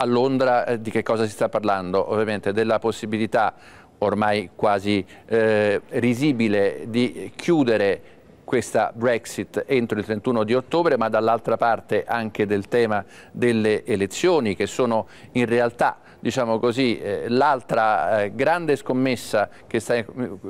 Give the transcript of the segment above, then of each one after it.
a Londra eh, di che cosa si sta parlando? Ovviamente della possibilità ormai quasi eh, risibile di chiudere questa Brexit entro il 31 di ottobre, ma dall'altra parte anche del tema delle elezioni che sono in realtà diciamo eh, l'altra eh, grande scommessa che sta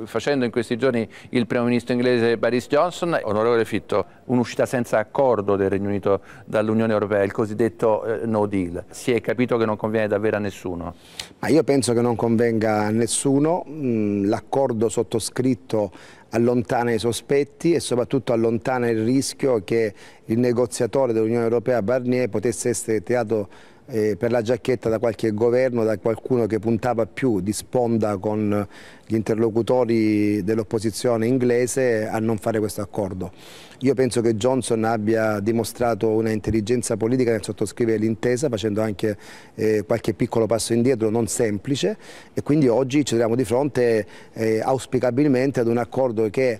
facendo in questi giorni il primo ministro inglese Boris Johnson. Onorevole Fitto, un'uscita senza accordo del Regno Unito dall'Unione Europea, il cosiddetto eh, no deal. Si è capito che non conviene davvero a nessuno? Ma io penso che non convenga a nessuno. Mm, l'accordo sottoscritto allontana i sospetti e soprattutto allontana il rischio che il negoziatore dell'Unione Europea Barnier potesse essere teatro eh, per la giacchetta da qualche governo, da qualcuno che puntava più di sponda con gli interlocutori dell'opposizione inglese a non fare questo accordo. Io penso che Johnson abbia dimostrato una intelligenza politica nel sottoscrivere l'intesa facendo anche eh, qualche piccolo passo indietro non semplice e quindi oggi ci troviamo di fronte eh, auspicabilmente ad un accordo che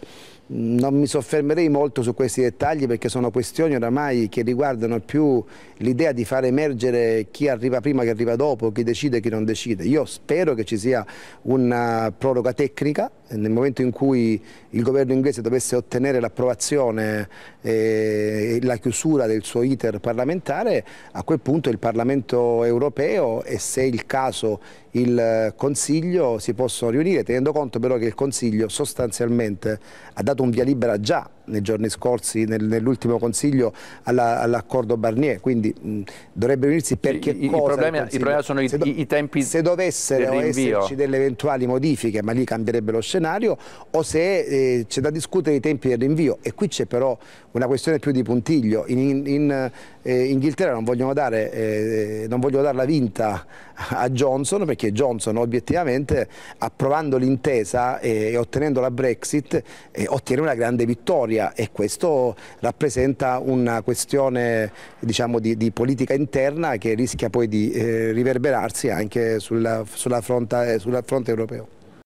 non mi soffermerei molto su questi dettagli perché sono questioni oramai che riguardano più l'idea di far emergere chi arriva prima, che arriva dopo, chi decide e chi non decide. Io spero che ci sia una proroga tecnica nel momento in cui il governo inglese dovesse ottenere l'approvazione eh, e la chiusura del suo iter parlamentare, a quel punto il Parlamento europeo e se il caso il Consiglio si possono riunire, tenendo conto però che il Consiglio sostanzialmente ha dato un via libera già nei giorni scorsi nel, nell'ultimo consiglio all'accordo Barnier, quindi mh, dovrebbero unirsi perché I, cosa? I problemi, i problemi sono i, do, i, tempi Se dovessero esserci delle eventuali modifiche, ma lì cambierebbe lo scenario, o se eh, c'è da discutere i tempi del rinvio e qui c'è però una questione più di puntiglio, in, in, in eh, Inghilterra non vogliono, dare, eh, non vogliono darla vinta a Johnson perché Johnson obiettivamente approvando l'intesa eh, e ottenendo la Brexit eh, ottiene una grande vittoria Ungheria e questo rappresenta una questione diciamo, di, di, politica interna che rischia poi di eh, riverberarsi anche sulla, sulla, fronte, eh, sulla fronte europeo.